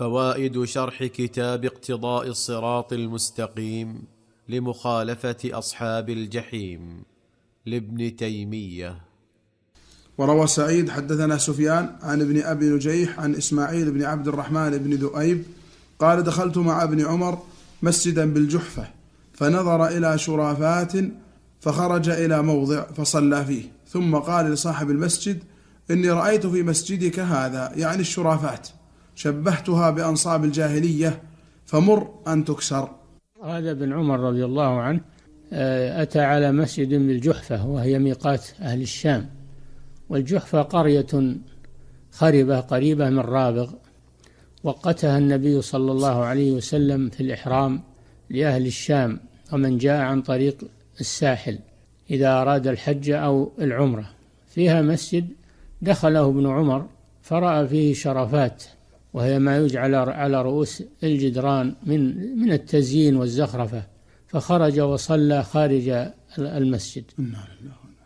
فوائد شرح كتاب اقتضاء الصراط المستقيم لمخالفه اصحاب الجحيم لابن تيميه وروى سعيد حدثنا سفيان عن ابن ابي نجيح عن اسماعيل بن عبد الرحمن بن ذؤيب قال دخلت مع ابن عمر مسجدا بالجحفه فنظر الى شرافات فخرج الى موضع فصلى فيه ثم قال لصاحب المسجد اني رايت في مسجدك هذا يعني الشرافات شبهتها بأنصاب الجاهلية فمر أن تكسر هذا بن عمر رضي الله عنه آه، أتى على مسجد بالجحفة وهي ميقات أهل الشام والجحفة قرية خربة قريبة من رابغ وقتها النبي صلى الله عليه وسلم في الإحرام لأهل الشام ومن جاء عن طريق الساحل إذا أراد الحج أو العمرة فيها مسجد دخله ابن عمر فرأى فيه شرفات وهي ما يجعل على رؤوس الجدران من من التزيين والزخرفة فخرج وصلى خارج المسجد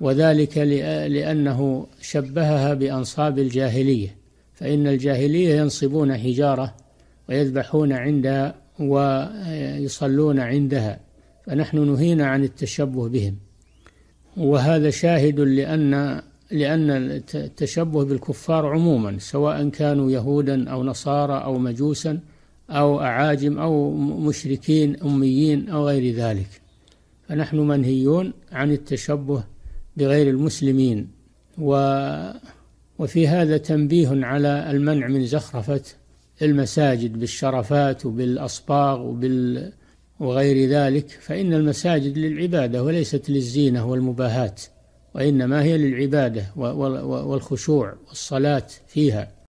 وذلك لأنه شبهها بأنصاب الجاهلية فإن الجاهلية ينصبون حجارة ويذبحون عندها ويصلون عندها فنحن نهينا عن التشبه بهم وهذا شاهد لأن لأن التشبه بالكفار عموما سواء كانوا يهودا أو نصارى أو مجوسا أو أعاجم أو مشركين أميين أو غير ذلك فنحن منهيون عن التشبه بغير المسلمين و وفي هذا تنبيه على المنع من زخرفة المساجد بالشرفات وبالأصباغ وبال وغير ذلك فإن المساجد للعبادة وليست للزينة والمباهات وإنما هي للعبادة والخشوع والصلاة فيها